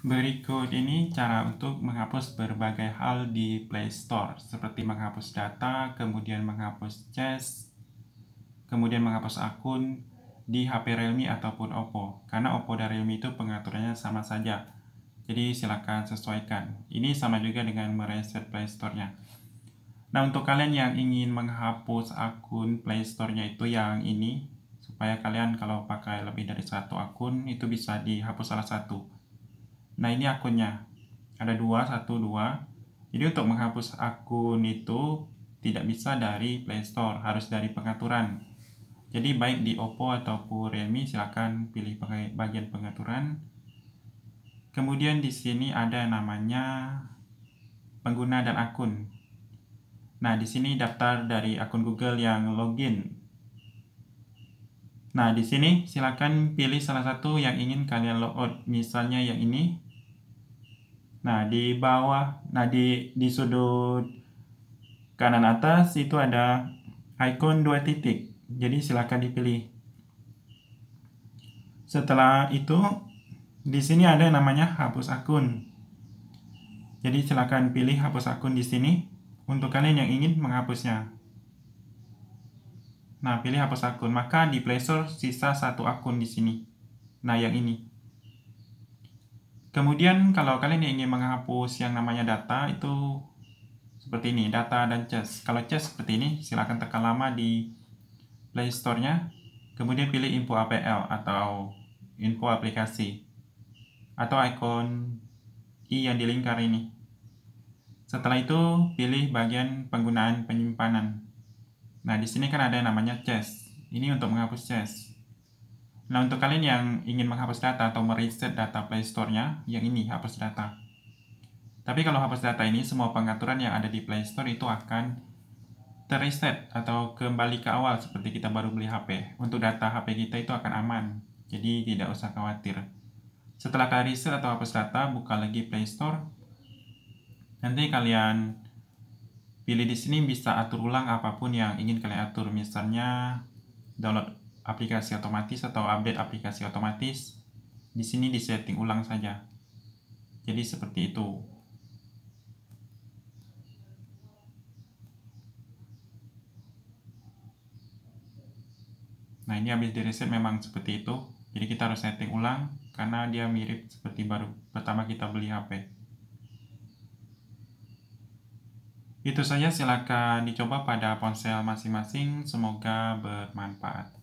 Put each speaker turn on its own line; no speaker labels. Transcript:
Berikut ini cara untuk menghapus berbagai hal di Play Store, seperti menghapus data, kemudian menghapus chest, kemudian menghapus akun di HP Realme ataupun Oppo. Karena Oppo dan Realme itu pengaturannya sama saja. Jadi silakan sesuaikan. Ini sama juga dengan mereset Play Store-nya. Nah, untuk kalian yang ingin menghapus akun Play Store-nya itu yang ini supaya kalian kalau pakai lebih dari satu akun itu bisa dihapus salah satu. Nah ini akunnya ada dua, satu, dua. Jadi untuk menghapus akun itu tidak bisa dari Play Store, harus dari pengaturan. Jadi baik di Oppo ataupun Realme silakan pilih bagian pengaturan. Kemudian di sini ada namanya pengguna dan akun. Nah, di sini daftar dari akun Google yang login. Nah, di sini silakan pilih salah satu yang ingin kalian logout. Misalnya yang ini, Nah, di bawah, nah di, di sudut kanan atas itu ada icon dua titik. Jadi silahkan dipilih. Setelah itu, di sini ada yang namanya hapus akun. Jadi silahkan pilih hapus akun di sini untuk kalian yang ingin menghapusnya. Nah, pilih hapus akun. Maka di Play Store sisa satu akun di sini. Nah, yang ini. Kemudian kalau kalian ingin menghapus yang namanya data itu seperti ini, data dan chest. Kalau chest seperti ini, silakan tekan lama di Play Store-nya, kemudian pilih info APL atau info aplikasi atau icon i yang di lingkar ini. Setelah itu, pilih bagian penggunaan penyimpanan. Nah, di sini kan ada yang namanya chest. Ini untuk menghapus chest. Nah, untuk kalian yang ingin menghapus data atau mereset data Play Store-nya, yang ini hapus data. Tapi kalau hapus data ini, semua pengaturan yang ada di Play Store itu akan terreset atau kembali ke awal seperti kita baru beli HP. Untuk data HP kita itu akan aman, jadi tidak usah khawatir. Setelah kalian reset atau hapus data, buka lagi Play Store. Nanti kalian pilih di sini bisa atur ulang apapun yang ingin kalian atur, misalnya download aplikasi otomatis atau update aplikasi otomatis. Di sini di setting ulang saja. Jadi seperti itu. Nah ini habis di reset memang seperti itu. Jadi kita harus setting ulang karena dia mirip seperti baru pertama kita beli HP. Itu saja silakan dicoba pada ponsel masing-masing. Semoga bermanfaat.